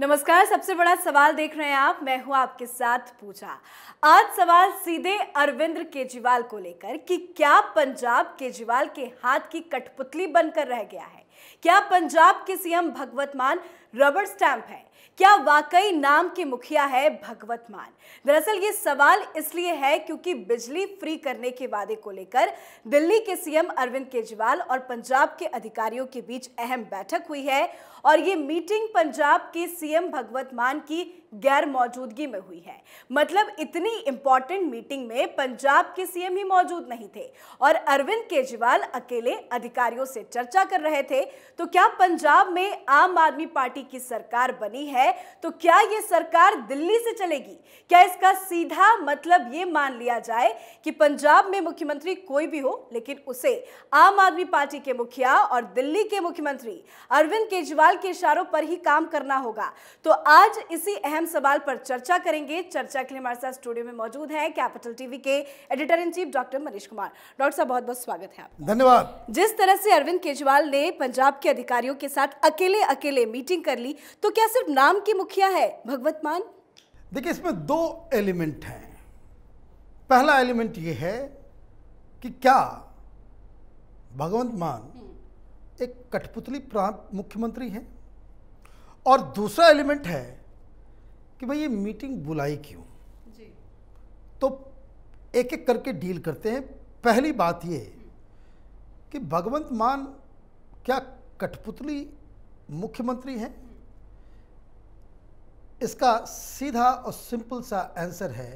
नमस्कार सबसे बड़ा सवाल देख रहे हैं आप मैं हूं आपके साथ पूजा आज सवाल सीधे अरविंद केजरीवाल को लेकर कि क्या पंजाब केजरीवाल के हाथ की कठपुतली बनकर रह गया है क्या पंजाब के सीएम भगवत मान रबर स्टैंप है क्या वाकई नाम के मुखिया है भगवत मान दरअसल ये सवाल इसलिए है क्योंकि बिजली फ्री करने के वादे को लेकर दिल्ली के सीएम अरविंद केजरीवाल और पंजाब के अधिकारियों के बीच अहम बैठक हुई है और ये मीटिंग पंजाब के सीएम भगवत मान की गैर मौजूदगी में हुई है मतलब इतनी इंपॉर्टेंट मीटिंग में पंजाब के सीएम ही मौजूद नहीं थे और अरविंद केजरीवाल अकेले अधिकारियों से चर्चा कर रहे थे तो क्या पंजाब में आम आदमी पार्टी की सरकार बनी है तो क्या ये सरकार दिल्ली से चलेगी क्या इसका सीधा मतलब ये मान लिया जाए कि पंजाब में मुख्यमंत्री कोई भी हो लेकिन उसे आम आदमी पार्टी के मुखिया और दिल्ली के मुख्यमंत्री अरविंद केजरीवाल सवाल के इशारों पर ही काम करना होगा तो आज इसी अहम सवाल पर चर्चा करेंगे चर्चा के लिए हमारे साथ स्टूडियो में मौजूद है कैपिटल टीवी के editor in chief doctor Manish Kumar doctor साहब बहुत बहुत स्वागत है आपका धन्यवाद जिस तरह से अरविंद केजरीवाल ने पंजाब के अधिकारियों के साथ अकेले अकेले मीटिंग कर ली तो क्या सिर्फ नाम की मुखिया है भगवत मान देखिए इसमें दो एलिमेंट हैं पहला एलिमेंट ये है कि क्या भगवंत मान हम्म। एक कठपुतली प्रांत मुख्यमंत्री हैं और दूसरा एलिमेंट है कि भाई ये मीटिंग बुलाई क्यों जी। तो एक एक करके डील करते हैं पहली बात ये कि भगवंत मान क्या कठपुतली मुख्यमंत्री हैं इसका सीधा और सिंपल सा आंसर है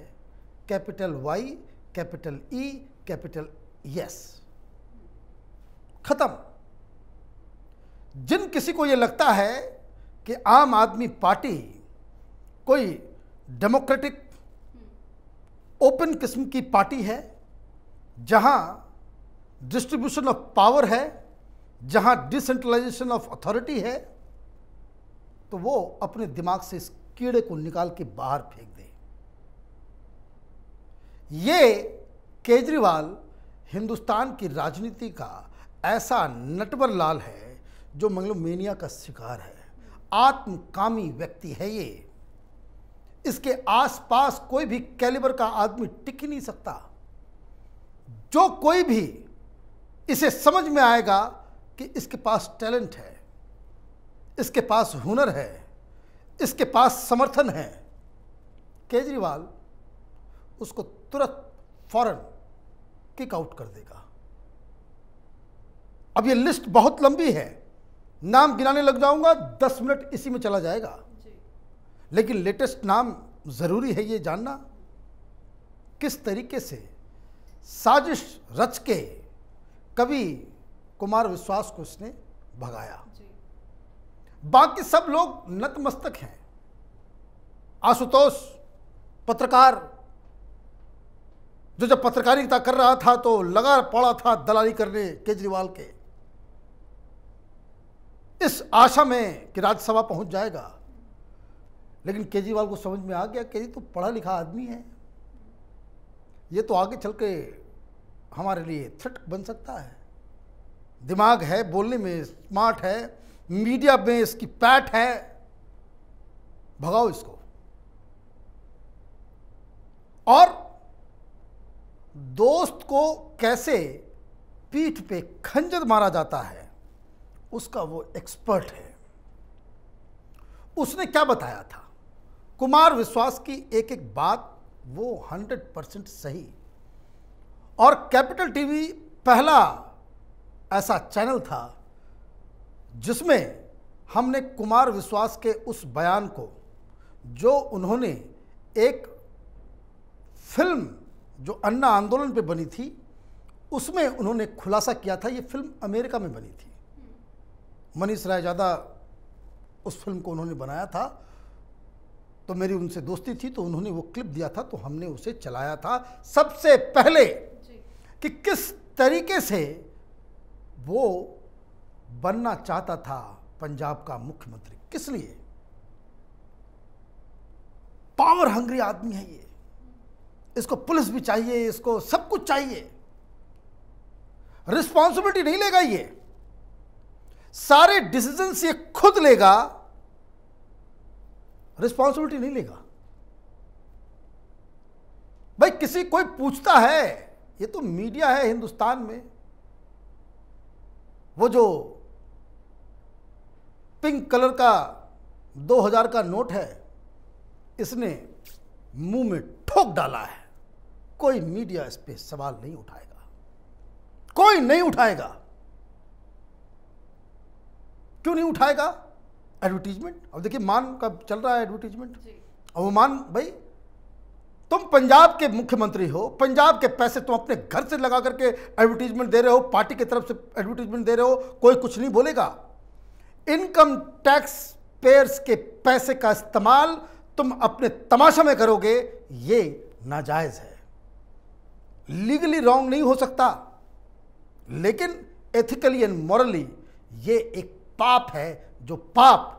capital Y capital E capital S खत्म जिन किसी को ये लगता है कि आम आदमी पार्टी कोई डेमोक्रेटिक ओपन किस्म की पार्टी है जहां डिस्ट्रीब्यूशन ऑफ पावर है जहां डिसेंट्रलाइजेशन ऑफ अथॉरिटी है तो वो अपने दिमाग से इस कीड़े को निकाल के बाहर फेंक दे ये केजरीवाल हिंदुस्तान की राजनीति का ऐसा नटवर लाल है जो मंगलोमेनिया का शिकार है आत्मकामी व्यक्ति है ये इसके आसपास कोई भी कैलिबर का आदमी टिक ही नहीं सकता जो कोई भी इसे समझ में आएगा कि इसके पास टैलेंट है इसके पास हुनर है इसके पास समर्थन है केजरीवाल उसको तुरंत फौरन किक आउट कर देगा अब ये लिस्ट बहुत लंबी है नाम गिनाने लग जाऊंगा दस मिनट इसी में चला जाएगा लेकिन लेटेस्ट नाम ज़रूरी है ये जानना किस तरीके से साजिश रच के कवि कुमार विश्वास को उसने भगाया बाकी सब लोग नतमस्तक हैं आशुतोष पत्रकार जो जब पत्रकारिता कर रहा था तो लगा पड़ा था दलाली करने केजरीवाल के इस आशा में कि राज्यसभा पहुंच जाएगा लेकिन केजरीवाल को समझ में आ गया कि तो पढ़ा लिखा आदमी है ये तो आगे चल के हमारे लिए थ्रेट बन सकता है दिमाग है बोलने में स्मार्ट है मीडिया में इसकी पैट है भगाओ इसको और दोस्त को कैसे पीठ पे खंजर मारा जाता है उसका वो एक्सपर्ट है उसने क्या बताया था कुमार विश्वास की एक एक बात वो 100 परसेंट सही और कैपिटल टीवी पहला ऐसा चैनल था जिसमें हमने कुमार विश्वास के उस बयान को जो उन्होंने एक फिल्म जो अन्ना आंदोलन पे बनी थी उसमें उन्होंने खुलासा किया था ये फिल्म अमेरिका में बनी थी मनीष रायजादा उस फिल्म को उन्होंने बनाया था तो मेरी उनसे दोस्ती थी तो उन्होंने वो क्लिप दिया था तो हमने उसे चलाया था सबसे पहले कि किस तरीके से वो बनना चाहता था पंजाब का मुख्यमंत्री किस लिए पावर हंग्री आदमी है ये इसको पुलिस भी चाहिए इसको सब कुछ चाहिए रिस्पॉन्सिबिलिटी नहीं लेगा ये सारे डिसीजन ये खुद लेगा रिस्पॉन्सिबिलिटी नहीं लेगा भाई किसी कोई पूछता है ये तो मीडिया है हिंदुस्तान में वो जो पिंक कलर का 2000 का नोट है इसने मुंह में ठोक डाला है कोई मीडिया इस पर सवाल नहीं उठाएगा कोई नहीं उठाएगा क्यों नहीं उठाएगा एडवर्टीजमेंट अब देखिए मान का चल रहा है एडवर्टीजमेंट अब वो मान भाई तुम पंजाब के मुख्यमंत्री हो पंजाब के पैसे तुम अपने घर से लगा करके एडवर्टीजमेंट दे रहे हो पार्टी की तरफ से एडवर्टीजमेंट दे रहे हो कोई कुछ नहीं बोलेगा इनकम टैक्स पेयर्स के पैसे का इस्तेमाल तुम अपने तमाशा में करोगे ये नाजायज है लीगली रॉन्ग नहीं हो सकता लेकिन एथिकली एंड मॉरली ये एक पाप है जो पाप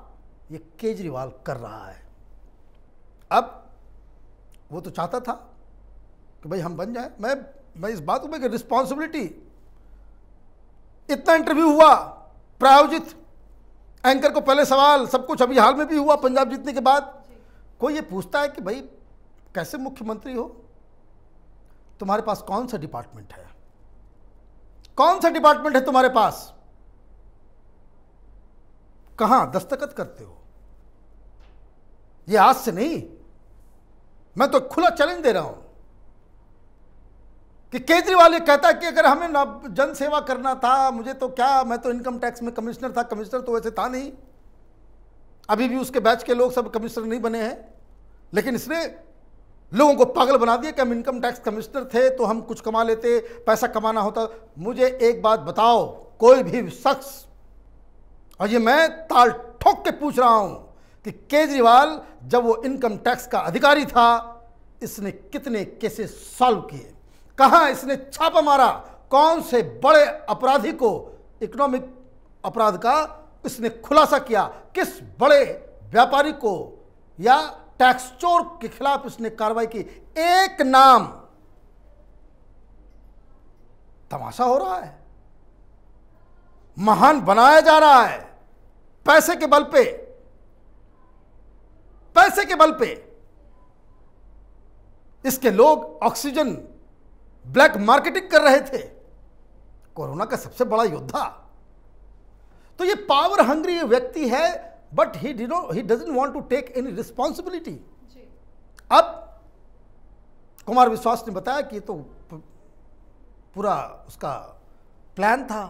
ये केजरीवाल कर रहा है अब वो तो चाहता था कि भाई हम बन जाए मैं मैं इस बात को रिस्पॉन्सिबिलिटी इतना इंटरव्यू हुआ प्रायोजित एंकर को पहले सवाल सब कुछ अभी हाल में भी हुआ पंजाब जीतने के बाद कोई ये पूछता है कि भाई कैसे मुख्यमंत्री हो तुम्हारे पास कौन सा डिपार्टमेंट है कौन सा डिपार्टमेंट है तुम्हारे पास कहां दस्तखत करते हो यह आज से नहीं मैं तो खुला चैलेंज दे रहा हूं कि केजरीवाल ये कहता है कि अगर हमें जनसेवा जन सेवा करना था मुझे तो क्या मैं तो इनकम टैक्स में कमिश्नर था कमिश्नर तो वैसे था नहीं अभी भी उसके बैच के लोग सब कमिश्नर नहीं बने हैं लेकिन इसने लोगों को पागल बना दिया कि हम इनकम टैक्स कमिश्नर थे तो हम कुछ कमा लेते पैसा कमाना होता मुझे एक बात बताओ कोई भी शख्स और ये मैं ताल ठोक के पूछ रहा हूं कि केजरीवाल जब वो इनकम टैक्स का अधिकारी था इसने कितने केसेस सॉल्व किए कहा इसने छापा मारा कौन से बड़े अपराधी को इकोनॉमिक अपराध का इसने खुलासा किया किस बड़े व्यापारी को या टैक्स चोर के खिलाफ इसने कार्रवाई की एक नाम तमाशा हो रहा है महान बनाया जा रहा है पैसे के बल पे पैसे के बल पे इसके लोग ऑक्सीजन ब्लैक मार्केटिंग कर रहे थे कोरोना का सबसे बड़ा योद्धा तो ये पावर हंग्री व्यक्ति है बट ही डिनो he doesn't want to take any responsibility अब कुमार विश्वास ने बताया कि तो पूरा उसका प्लान था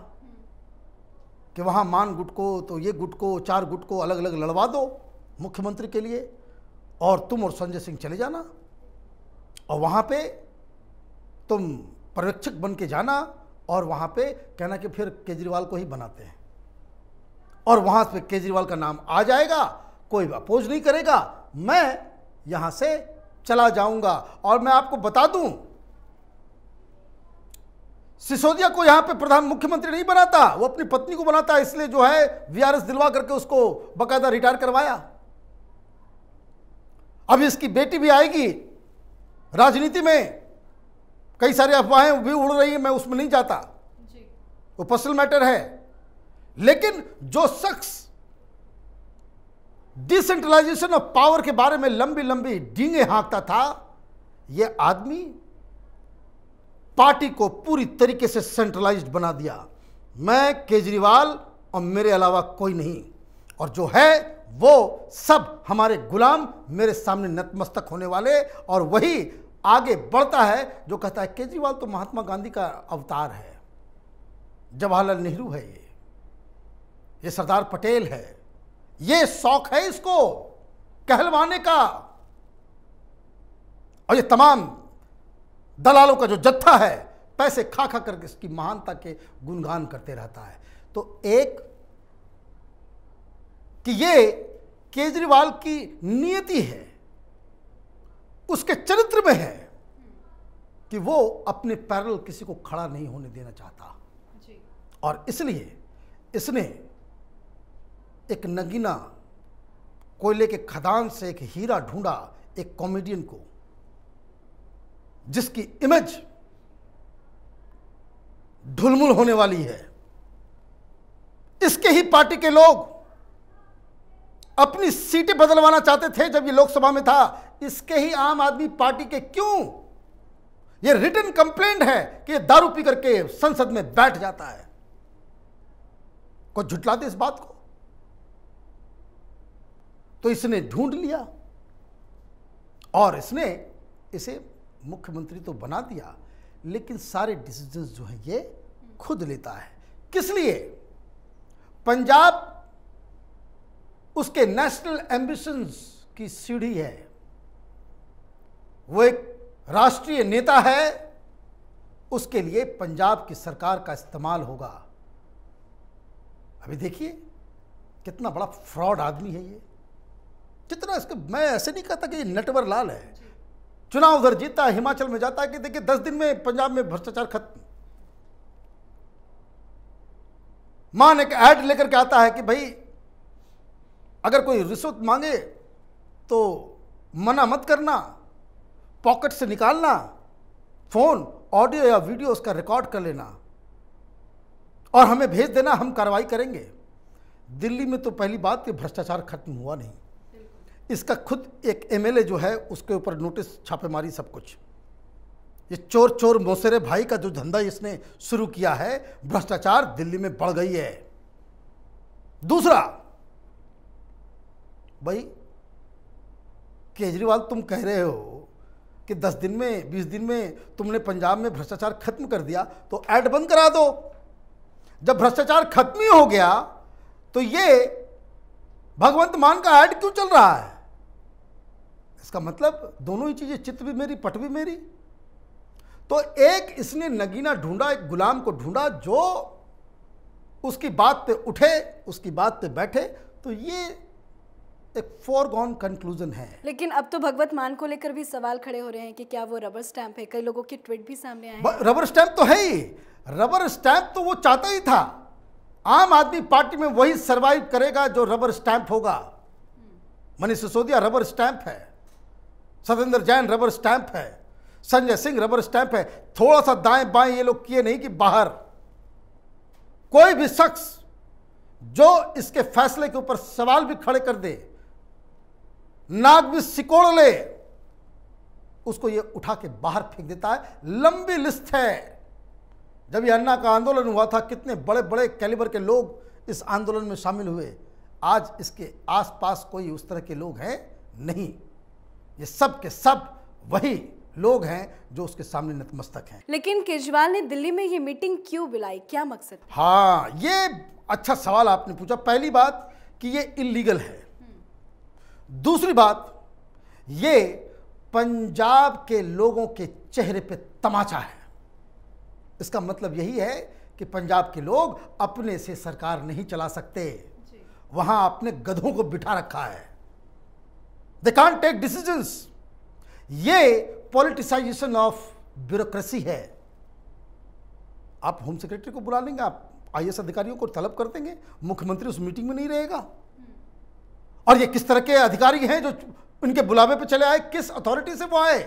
कि वहाँ मान गुट को तो ये गुट को चार गुट को अलग अलग लड़वा दो मुख्यमंत्री के लिए और तुम और संजय सिंह चले जाना और वहाँ पे तुम पर्यवेक्षक बन के जाना और वहाँ पे कहना कि फिर केजरीवाल को ही बनाते हैं और वहाँ पे केजरीवाल का नाम आ जाएगा कोई अपोज नहीं करेगा मैं यहाँ से चला जाऊँगा और मैं आपको बता दूँ सिसोदिया को यहां पे प्रधान मुख्यमंत्री नहीं बनाता वो अपनी पत्नी को बनाता इसलिए जो है वीआरएस दिलवा करके उसको बकायदा रिटायर करवाया अब इसकी बेटी भी आएगी राजनीति में कई सारी अफवाहें भी उड़ रही है मैं उसमें नहीं जाता वो पर्सनल मैटर है लेकिन जो शख्स डिसेंट्रलाइजेशन ऑफ पावर के बारे में लंबी लंबी डींगे हाँकता था यह आदमी पार्टी को पूरी तरीके से सेंट्रलाइज्ड बना दिया मैं केजरीवाल और मेरे अलावा कोई नहीं और जो है वो सब हमारे गुलाम मेरे सामने नतमस्तक होने वाले और वही आगे बढ़ता है जो कहता है केजरीवाल तो महात्मा गांधी का अवतार है जवाहरलाल नेहरू है ये ये सरदार पटेल है ये शौक है इसको कहलवाने का और ये तमाम दलालों का जो जत्था है पैसे खा खा करके इसकी महानता के गुणगान करते रहता है तो एक कि ये केजरीवाल की नियति है उसके चरित्र में है कि वो अपने पैरल किसी को खड़ा नहीं होने देना चाहता जी। और इसलिए इसने एक नगीना कोयले के खदान से एक हीरा ढूंढा एक कॉमेडियन को जिसकी इमेज ढुलमुल होने वाली है इसके ही पार्टी के लोग अपनी सीटें बदलवाना चाहते थे जब ये लोकसभा में था इसके ही आम आदमी पार्टी के क्यों ये रिटर्न कंप्लेंट है कि दारू पी करके संसद में बैठ जाता है कुछ झुटला दे इस बात को तो इसने ढूंढ लिया और इसने इसे मुख्यमंत्री तो बना दिया लेकिन सारे डिसीजन जो हैं ये खुद लेता है किस लिए पंजाब उसके नेशनल एम्बिशंस की सीढ़ी है वो एक राष्ट्रीय नेता है उसके लिए पंजाब की सरकार का इस्तेमाल होगा अभी देखिए कितना बड़ा फ्रॉड आदमी है ये कितना इसके मैं ऐसे नहीं कहता कि ये नटवर लाल है चुनाव उधर जीतता है हिमाचल में जाता है कि देखिए दस दिन में पंजाब में भ्रष्टाचार खत्म मान एक ऐड लेकर के आता है कि भाई अगर कोई रिश्वत मांगे तो मना मत करना पॉकेट से निकालना फ़ोन ऑडियो या वीडियो उसका रिकॉर्ड कर लेना और हमें भेज देना हम कार्रवाई करेंगे दिल्ली में तो पहली बात कि भ्रष्टाचार खत्म हुआ नहीं इसका खुद एक एमएलए जो है उसके ऊपर नोटिस छापेमारी सब कुछ ये चोर चोर मोसेरे भाई का जो धंधा इसने शुरू किया है भ्रष्टाचार दिल्ली में बढ़ गई है दूसरा भाई केजरीवाल तुम कह रहे हो कि 10 दिन में 20 दिन में तुमने पंजाब में भ्रष्टाचार खत्म कर दिया तो ऐड बंद करा दो जब भ्रष्टाचार खत्म ही हो गया तो ये भगवंत मान का ऐड क्यों चल रहा है इसका मतलब दोनों ही चीज़ें चित्त भी मेरी पट भी मेरी तो एक इसने नगीना ढूंढा एक गुलाम को ढूंढा जो उसकी बात पे उठे उसकी बात पे बैठे तो ये एक फॉरगॉन कंक्लूजन है लेकिन अब तो भगवत मान को लेकर भी सवाल खड़े हो रहे हैं कि क्या वो रबर स्टैंप है कई लोगों के ट्वीट भी सामने आए रबर स्टैंप तो है ही रबर स्टैंप तो वो चाहता ही था आम आदमी पार्टी में वही सर्वाइव करेगा जो रबर स्टैंप होगा मनीष सिसोदिया रबर स्टैंप है सतेंद्र जैन रबर स्टैंप है संजय सिंह रबर स्टैंप है थोड़ा सा दाएं बाएं ये लोग किए नहीं कि बाहर कोई भी शख्स जो इसके फैसले के ऊपर सवाल भी खड़े कर दे नाक भी सिकोड़ ले उसको ये उठा के बाहर फेंक देता है लंबी लिस्ट है जब ये अन्ना का आंदोलन हुआ था कितने बड़े बड़े कैलिबर के लोग इस आंदोलन में शामिल हुए आज इसके आसपास कोई उस तरह के लोग हैं नहीं ये सब के सब वही लोग हैं जो उसके सामने नतमस्तक हैं लेकिन केजरीवाल ने दिल्ली में ये मीटिंग क्यों बुलाई क्या मकसद हाँ ये अच्छा सवाल आपने पूछा पहली बात कि ये इलीगल है दूसरी बात ये पंजाब के लोगों के चेहरे पे तमाचा है इसका मतलब यही है कि पंजाब के लोग अपने से सरकार नहीं चला सकते वहां अपने गधों को बिठा रखा है दे कान टेक डिसीजंस ये पॉलिटिसाइजेशन ऑफ ब्यूरोक्रेसी है आप होम सेक्रेटरी को बुला लेंगे आप आई अधिकारियों को तलब कर देंगे मुख्यमंत्री उस मीटिंग में नहीं रहेगा और ये किस तरह के अधिकारी हैं जो उनके बुलावे पे चले आए किस अथॉरिटी से वो आए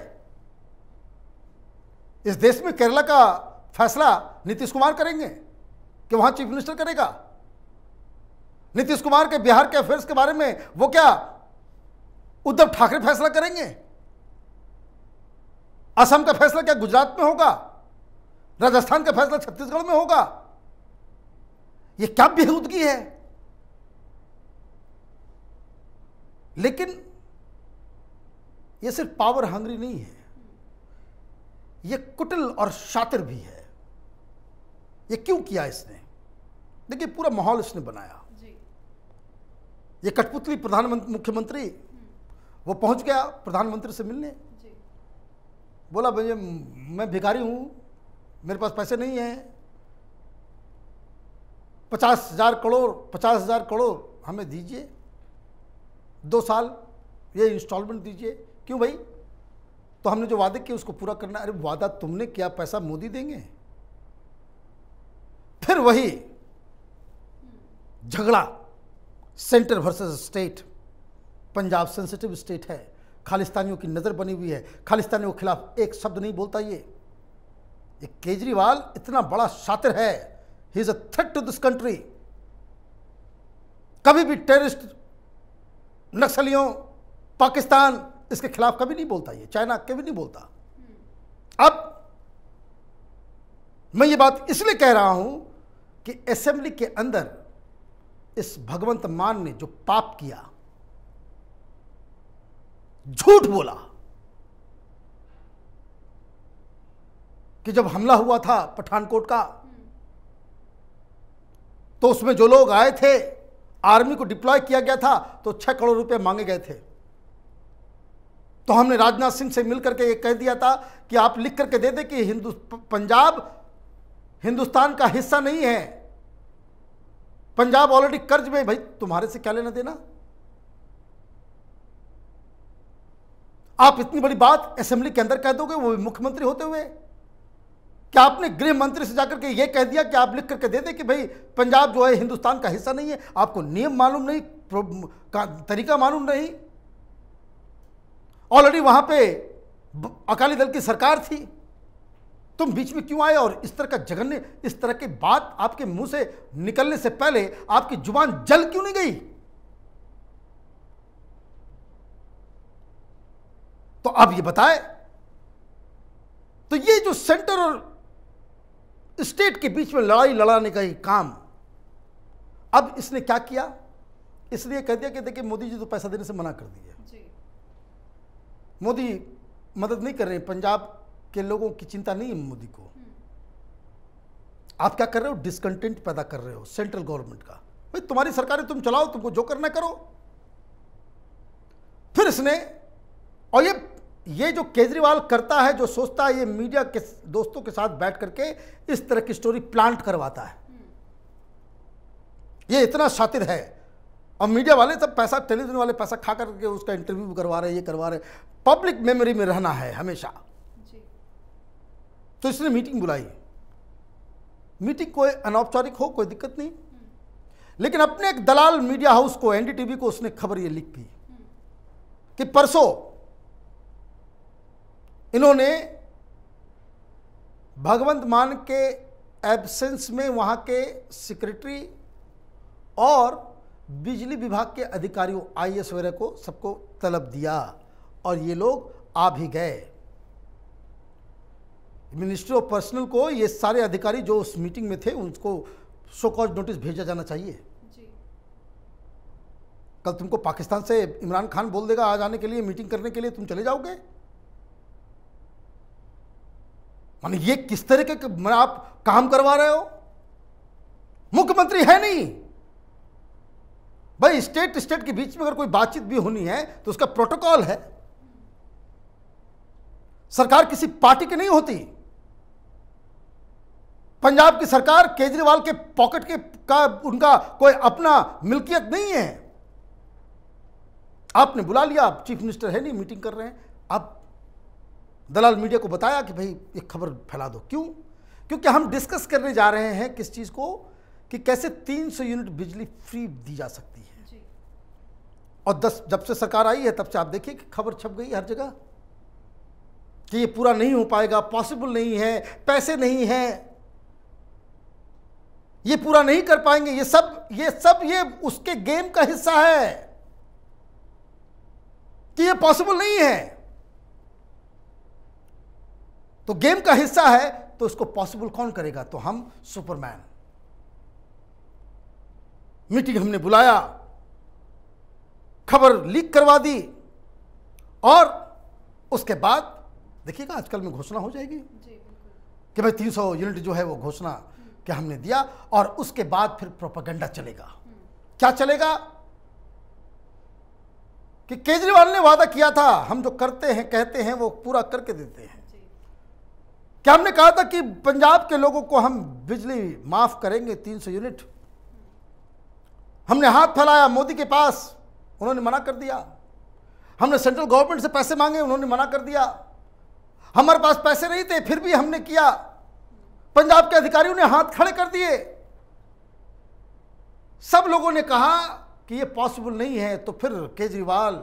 इस देश में केरला का फैसला नीतीश कुमार करेंगे कि वहां चीफ मिनिस्टर करेगा नीतीश कुमार के बिहार के अफेयर्स के बारे में वो क्या उद्धव ठाकरे फैसला करेंगे असम का फैसला क्या गुजरात में होगा राजस्थान का फैसला छत्तीसगढ़ में होगा यह क्या बेहूदगी है लेकिन यह सिर्फ पावर हंगरी नहीं है यह कुटिल और शातिर भी है यह क्यों किया इसने देखिए पूरा माहौल इसने बनाया यह कठपुतली प्रधानमंत्री मुख्यमंत्री वो पहुंच गया प्रधानमंत्री से मिलने बोला भैया मैं भिखारी हूँ मेरे पास पैसे नहीं हैं पचास हज़ार करोड़ पचास हज़ार करोड़ हमें दीजिए दो साल ये इंस्टॉलमेंट दीजिए क्यों भाई तो हमने जो वादे किए उसको पूरा करना अरे वादा तुमने किया पैसा मोदी देंगे फिर वही हम्म। झगड़ा centre versus state Punjab sensitive state है खालिस्तानियों की नज़र बनी हुई है खालिस्तानियों के खिलाफ एक शब्द नहीं बोलता ये ये केजरीवाल इतना बड़ा शातिर है he is a threat to this country कभी भी टेररिस्ट नक्सलियों पाकिस्तान इसके खिलाफ कभी नहीं बोलता ये चाइना कभी नहीं बोलता अब मैं ये बात इसलिए कह रहा हूं कि असेंबली के अंदर इस भगवंत मान ने जो पाप किया झूठ बोला कि जब हमला हुआ था पठानकोट का तो उसमें जो लोग आए थे आर्मी को डिप्लॉय किया गया था तो छह करोड़ रुपए मांगे गए थे तो हमने राजनाथ सिंह से मिलकर के ये कह दिया था कि आप लिख करके दे दे कि हिंदु पंजाब हिंदुस्तान का हिस्सा नहीं है पंजाब ऑलरेडी कर्ज में भाई तुम्हारे से क्या लेना देना आप इतनी बड़ी बात असेंबली के अंदर कह दोगे वो भी मुख्यमंत्री होते हुए क्या आपने गृह मंत्री से जाकर के ये कह दिया कि आप लिख करके दे दें कि भाई पंजाब जो है हिंदुस्तान का हिस्सा नहीं है आपको नियम मालूम नहीं तरीका मालूम नहीं ऑलरेडी वहां पे अकाली दल की सरकार थी तुम बीच में क्यों आए और इस तरह का जघन्य इस तरह की बात आपके मुंह से निकलने से पहले आपकी जुबान जल क्यों नहीं गई तो आप ये बताए तो ये जो सेंटर और स्टेट के बीच में लड़ाई लड़ाने का ही काम अब इसने क्या किया इसलिए कह दिया कि देखिए मोदी जी तो पैसा देने से मना कर दिए मोदी मदद नहीं कर रहे पंजाब के लोगों की चिंता नहीं है मोदी को हम्म। आप क्या कर रहे हो डिसकंटेंट पैदा कर रहे हो सेंट्रल गवर्नमेंट का भाई तुम्हारी सरकार तुम चलाओ तुमको जो करना करो फिर इसने और ये ये जो केजरीवाल करता है जो सोचता है ये मीडिया के दोस्तों के साथ बैठ करके इस तरह की स्टोरी प्लांट करवाता है ये इतना शातिर है और मीडिया वाले सब पैसा टेलीविजन वाले पैसा खा करके उसका इंटरव्यू करवा रहे ये करवा रहे पब्लिक मेमोरी में रहना है हमेशा तो इसने मीटिंग बुलाई मीटिंग कोई अनौपचारिक हो कोई दिक्कत नहीं लेकिन अपने एक दलाल मीडिया हाउस को एनडीटीवी को उसने खबर ये लिख दी हम्म। कि परसों इन्होंने भगवंत मान के एब्सेंस में वहाँ के सेक्रेटरी और बिजली विभाग के अधिकारियों आई एस वगैरह को सबको तलब दिया और ये लोग आ भी गए मिनिस्ट्री ऑफ पर्सनल को ये सारे अधिकारी जो उस मीटिंग में थे उनको शो कॉज नोटिस भेजा जाना चाहिए कल तुमको पाकिस्तान से इमरान खान बोल देगा आ जाने के लिए मीटिंग करने के लिए तुम चले जाओगे माने ये किस तरह के आप काम करवा रहे हो मुख्यमंत्री है नहीं भाई स्टेट स्टेट के बीच में अगर कोई बातचीत भी होनी है तो उसका प्रोटोकॉल है सरकार किसी पार्टी की नहीं होती पंजाब की सरकार केजरीवाल के पॉकेट के का उनका कोई अपना मिल्कियत नहीं है आपने बुला लिया आप चीफ मिनिस्टर है नहीं मीटिंग कर रहे हैं आप दलाल मीडिया को बताया कि भाई ये खबर फैला दो क्यों क्योंकि हम डिस्कस करने जा रहे हैं किस चीज़ को कि कैसे 300 यूनिट बिजली फ्री दी जा सकती है और दस जब से सरकार आई है तब से आप देखिए कि खबर छप गई हर जगह कि ये पूरा नहीं हो पाएगा पॉसिबल नहीं है पैसे नहीं है ये पूरा नहीं कर पाएंगे ये सब ये सब ये उसके गेम का हिस्सा है कि ये पॉसिबल नहीं है तो गेम का हिस्सा है तो इसको पॉसिबल कौन करेगा तो हम सुपरमैन मीटिंग हमने बुलाया खबर लीक करवा दी और उसके बाद देखिएगा आजकल में घोषणा हो जाएगी कि भाई 300 यूनिट जो है वो घोषणा कि हमने दिया और उसके बाद फिर प्रोपागेंडा चलेगा हम्म। क्या चलेगा कि केजरीवाल ने वादा किया था हम जो करते हैं कहते हैं वो पूरा करके देते हैं क्या हमने कहा था कि पंजाब के लोगों को हम बिजली माफ करेंगे 300 यूनिट हमने हाथ फैलाया मोदी के पास उन्होंने मना कर दिया हमने सेंट्रल गवर्नमेंट से पैसे मांगे उन्होंने मना कर दिया हमारे पास पैसे नहीं थे फिर भी हमने किया पंजाब के अधिकारियों ने हाथ खड़े कर दिए सब लोगों ने कहा कि ये पॉसिबल नहीं है तो फिर केजरीवाल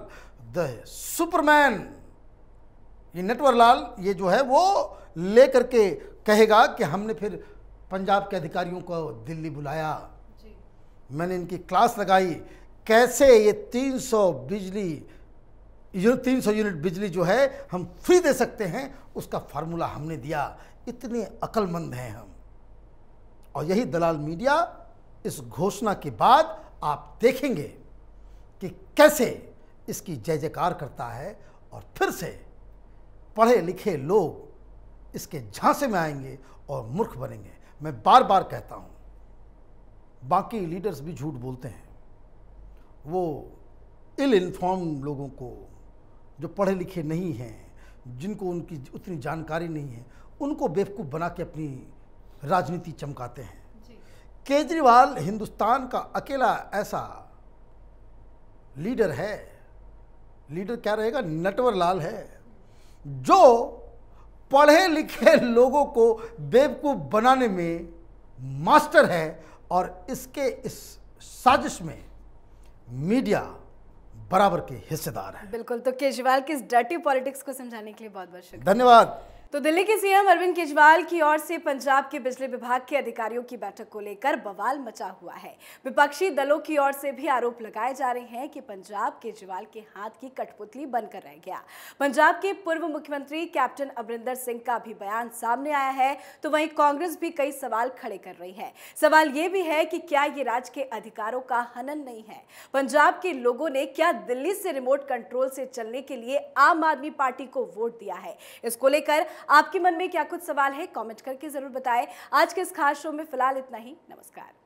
द सुपरमैन ये नटवरलाल ये जो है वो ले करके कहेगा कि हमने फिर पंजाब के अधिकारियों को दिल्ली बुलाया मैंने इनकी क्लास लगाई कैसे ये 300 बिजली तीन सौ यूनिट बिजली जो है हम फ्री दे सकते हैं उसका फार्मूला हमने दिया इतने अकलमंद हैं हम और यही दलाल मीडिया इस घोषणा के बाद आप देखेंगे कि कैसे इसकी जय जयकार करता है और फिर से पढ़े लिखे लोग इसके झांसे में आएंगे और मूर्ख बनेंगे मैं बार बार कहता हूं बाकी लीडर्स भी झूठ बोलते हैं वो इल इन्फॉर्म लोगों को जो पढ़े लिखे नहीं हैं जिनको उनकी उतनी जानकारी नहीं है उनको बेवकूफ़ बना के अपनी राजनीति चमकाते हैं केजरीवाल हिंदुस्तान का अकेला ऐसा लीडर है लीडर क्या रहेगा नटवर लाल है जो पढ़े लिखे लोगों को बेवकूफ़ बनाने में मास्टर है और इसके इस साजिश में मीडिया बराबर के हिस्सेदार है बिल्कुल तो केजरीवाल की इस डर्टी पॉलिटिक्स को समझाने के लिए बहुत बहुत शुक्रिया धन्यवाद तो दिल्ली के सीएम अरविंद केजरीवाल की ओर से पंजाब के बिजली विभाग के अधिकारियों की बैठक को लेकर बवाल मचा हुआ है विपक्षी दलों की ओर से भी आरोप लगाए जा रहे हैं कि पंजाब केजरीवाल के हाथ की कठपुतली बनकर रह गया पंजाब के पूर्व मुख्यमंत्री कैप्टन अमरिंदर सिंह का भी बयान सामने आया है तो वहीं कांग्रेस भी कई सवाल खड़े कर रही है सवाल ये भी है कि क्या ये राज्य के अधिकारों का हनन नहीं है पंजाब के लोगों ने क्या दिल्ली से रिमोट कंट्रोल से चलने के लिए आम आदमी पार्टी को वोट दिया है इसको लेकर आपके मन में क्या कुछ सवाल है कॉमेंट करके ज़रूर बताएं आज के इस खास शो में फिलहाल इतना ही नमस्कार